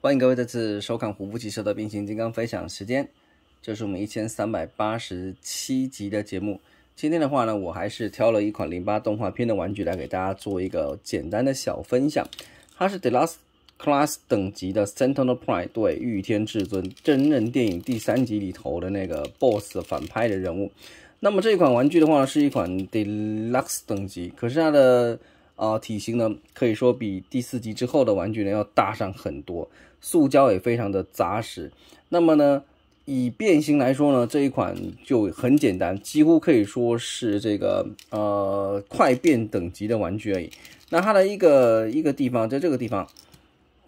欢迎各位再次收看《虎扑汽车的变形金刚》分享时间，这是我们一千三百八十七集的节目。今天的话呢，我还是挑了一款零八动画片的玩具来给大家做一个简单的小分享。它是 Deluxe Class 等级的 Sentinel Prime，对，御天至尊真人电影第三集里头的那个 Boss 反派的人物。那么这款玩具的话，是一款 Deluxe 等级，可是它的。啊，体型呢可以说比第四集之后的玩具呢要大上很多，塑胶也非常的扎实。那么呢，以变形来说呢，这一款就很简单，几乎可以说是这个呃快变等级的玩具而已。那它的一个一个地方，在这个地方，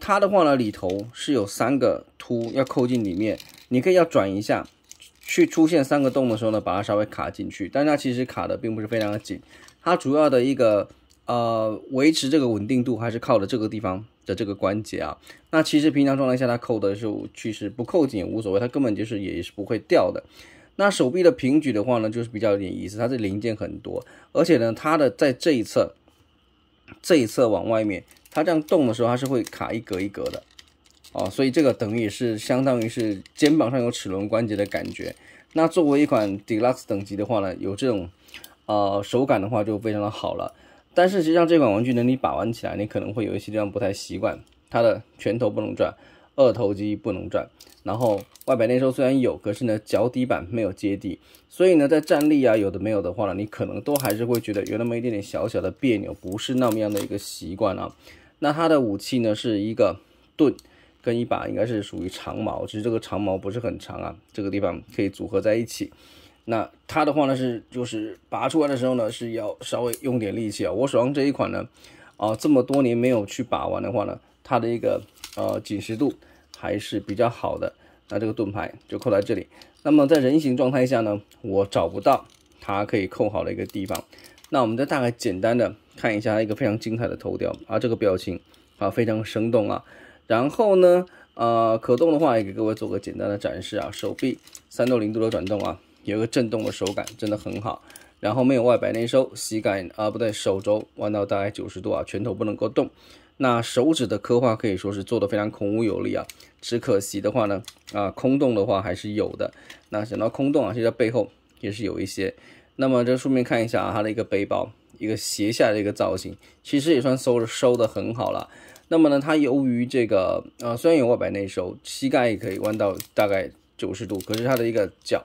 它的话呢里头是有三个凸要扣进里面，你可以要转一下，去出现三个洞的时候呢，把它稍微卡进去，但它其实卡的并不是非常的紧，它主要的一个。呃，维持这个稳定度还是靠的这个地方的这个关节啊。那其实平常状态下它扣的时候，其实不扣紧也无所谓，它根本就是也是不会掉的。那手臂的平举的话呢，就是比较有点意思，它的零件很多，而且呢，它的在这一侧，这一侧往外面，它这样动的时候，它是会卡一格一格的哦。所以这个等于是相当于是肩膀上有齿轮关节的感觉。那作为一款 deluxe 等级的话呢，有这种呃手感的话就非常的好了。但是实际上，这款玩具呢，你把玩起来，你可能会有一些地方不太习惯。它的拳头不能转，二头肌不能转，然后外摆内收虽然有，可是呢，脚底板没有接地，所以呢，在站立啊，有的没有的话呢，你可能都还是会觉得有那么一点点小小的别扭，不是那么样的一个习惯啊。那它的武器呢，是一个盾，跟一把应该是属于长矛，其实这个长矛不是很长啊，这个地方可以组合在一起。那它的话呢是就是拔出来的时候呢是要稍微用点力气啊。我手上这一款呢，啊，这么多年没有去把玩的话呢，它的一个呃紧实度还是比较好的。那这个盾牌就扣在这里。那么在人形状态下呢，我找不到它可以扣好的一个地方。那我们再大概简单的看一下一个非常精彩的头雕啊，这个表情啊非常生动啊。然后呢，呃，可动的话也给各位做个简单的展示啊，手臂三到零度的转动啊。有个震动的手感真的很好，然后没有外摆内收，膝盖啊不对，手肘弯到大概九十度啊，拳头不能够动。那手指的刻画可以说是做的非常孔武有力啊，只可惜的话呢，啊空洞的话还是有的。那想到空洞啊，其实背后也是有一些。那么这顺便看一下啊，它的一个背包一个斜下的一个造型，其实也算收收的很好了。那么呢，它由于这个啊虽然有外摆内收，膝盖也可以弯到大概九十度，可是它的一个脚。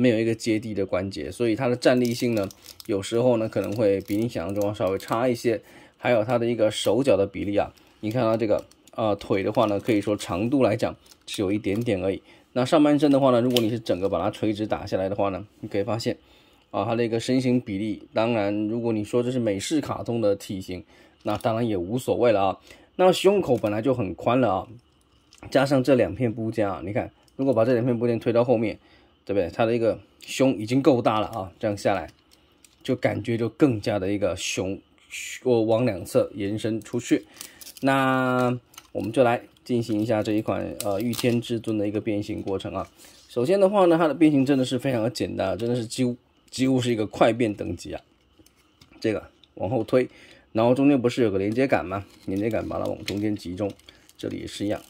没有一个接地的关节，所以它的站立性呢，有时候呢可能会比你想象中稍微差一些。还有它的一个手脚的比例啊，你看它这个，呃，腿的话呢，可以说长度来讲是有一点点而已。那上半身的话呢，如果你是整个把它垂直打下来的话呢，你可以发现，啊，它的一个身形比例，当然如果你说这是美式卡通的体型，那当然也无所谓了啊。那胸口本来就很宽了啊，加上这两片部件啊，你看如果把这两片部件推到后面。对不对？它的一个胸已经够大了啊，这样下来就感觉就更加的一个胸，我往两侧延伸出去。那我们就来进行一下这一款呃御天至尊的一个变形过程啊。首先的话呢，它的变形真的是非常的简单，真的是几乎几乎是一个快变等级啊。这个往后推，然后中间不是有个连接杆吗？连接杆把它往中间集中，这里也是一样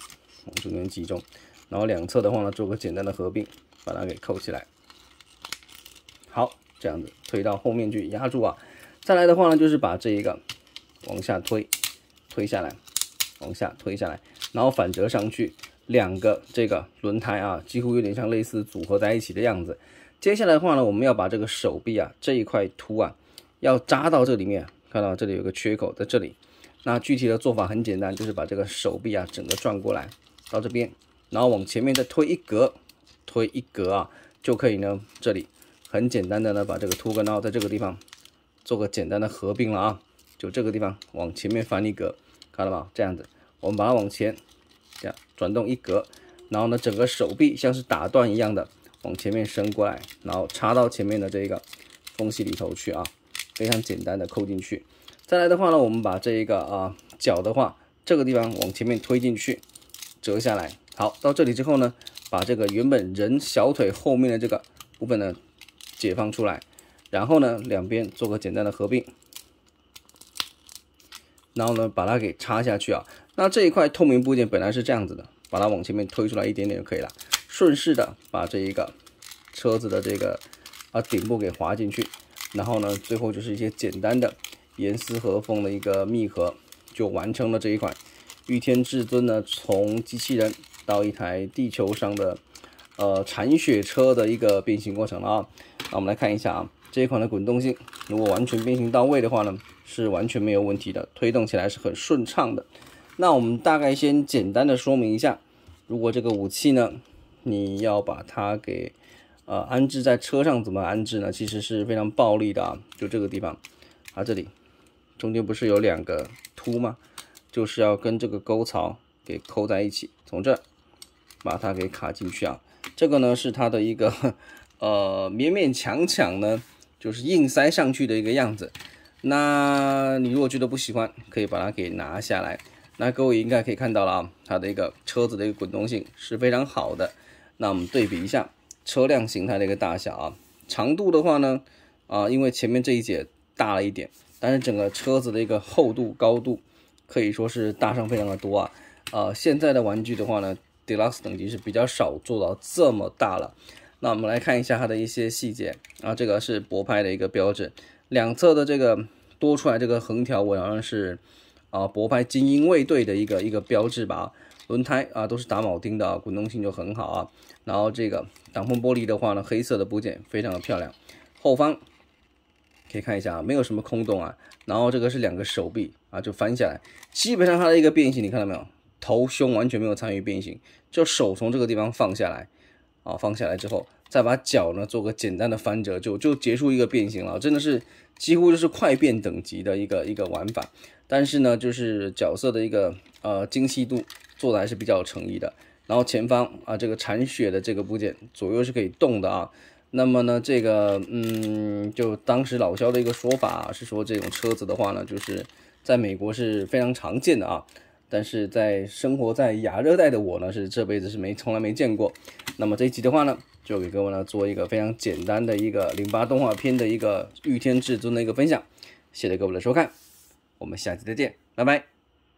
往中间集中，然后两侧的话呢做个简单的合并。把它给扣起来，好，这样子推到后面去压住啊。再来的话呢，就是把这一个往下推，推下来，往下推下来，然后反折上去，两个这个轮胎啊，几乎有点像类似组合在一起的样子。接下来的话呢，我们要把这个手臂啊这一块凸啊，要扎到这里面。看到这里有个缺口在这里，那具体的做法很简单，就是把这个手臂啊整个转过来到这边，然后往前面再推一格。推一格啊，就可以呢。这里很简单的呢，把这个凸根，然后在这个地方做个简单的合并了啊。就这个地方往前面翻一格，看到吗？这样子，我们把它往前这样转动一格，然后呢，整个手臂像是打断一样的往前面伸过来，然后插到前面的这个缝隙里头去啊。非常简单的扣进去。再来的话呢，我们把这一个啊脚的话，这个地方往前面推进去，折下来。好，到这里之后呢。把这个原本人小腿后面的这个部分呢解放出来，然后呢两边做个简单的合并，然后呢把它给插下去啊。那这一块透明部件本来是这样子的，把它往前面推出来一点点就可以了，顺势的把这一个车子的这个啊顶部给划进去，然后呢最后就是一些简单的严丝合缝的一个密合，就完成了这一款御天至尊呢从机器人。到一台地球上的，呃，铲雪车的一个变形过程了啊，那我们来看一下啊，这一款的滚动性，如果完全变形到位的话呢，是完全没有问题的，推动起来是很顺畅的。那我们大概先简单的说明一下，如果这个武器呢，你要把它给，呃，安置在车上，怎么安置呢？其实是非常暴力的啊，就这个地方，啊，这里，中间不是有两个凸吗？就是要跟这个沟槽给扣在一起，从这。把它给卡进去啊！这个呢是它的一个，呃，勉勉强强呢，就是硬塞上去的一个样子。那你如果觉得不喜欢，可以把它给拿下来。那各位应该可以看到了啊，它的一个车子的一个滚动性是非常好的。那我们对比一下车辆形态的一个大小啊，长度的话呢，啊，因为前面这一节大了一点，但是整个车子的一个厚度高度可以说是大上非常的多啊。啊，现在的玩具的话呢。Deluxe 等级是比较少做到这么大了，那我们来看一下它的一些细节啊，这个是博拍的一个标志，两侧的这个多出来这个横条，纹好像是啊博拍精英卫队的一个一个标志吧。轮胎啊都是打铆钉的，滚动性就很好啊。然后这个挡风玻璃的话呢，黑色的部件非常的漂亮。后方可以看一下啊，没有什么空洞啊。然后这个是两个手臂啊，就翻下来，基本上它的一个变形，你看到没有？头胸完全没有参与变形，就手从这个地方放下来啊，放下来之后，再把脚呢做个简单的翻折，就就结束一个变形了。真的是几乎就是快变等级的一个一个玩法，但是呢，就是角色的一个呃精细度做的还是比较诚意的。然后前方啊，这个铲雪的这个部件左右是可以动的啊。那么呢，这个嗯，就当时老肖的一个说法啊、是说，这种车子的话呢，就是在美国是非常常见的啊。但是在生活在亚热带的我呢，是这辈子是没从来没见过。那么这一集的话呢，就给各位呢做一个非常简单的一个《零八动画片》的一个御天至尊的一个分享。谢谢各位的收看，我们下期再见，拜拜。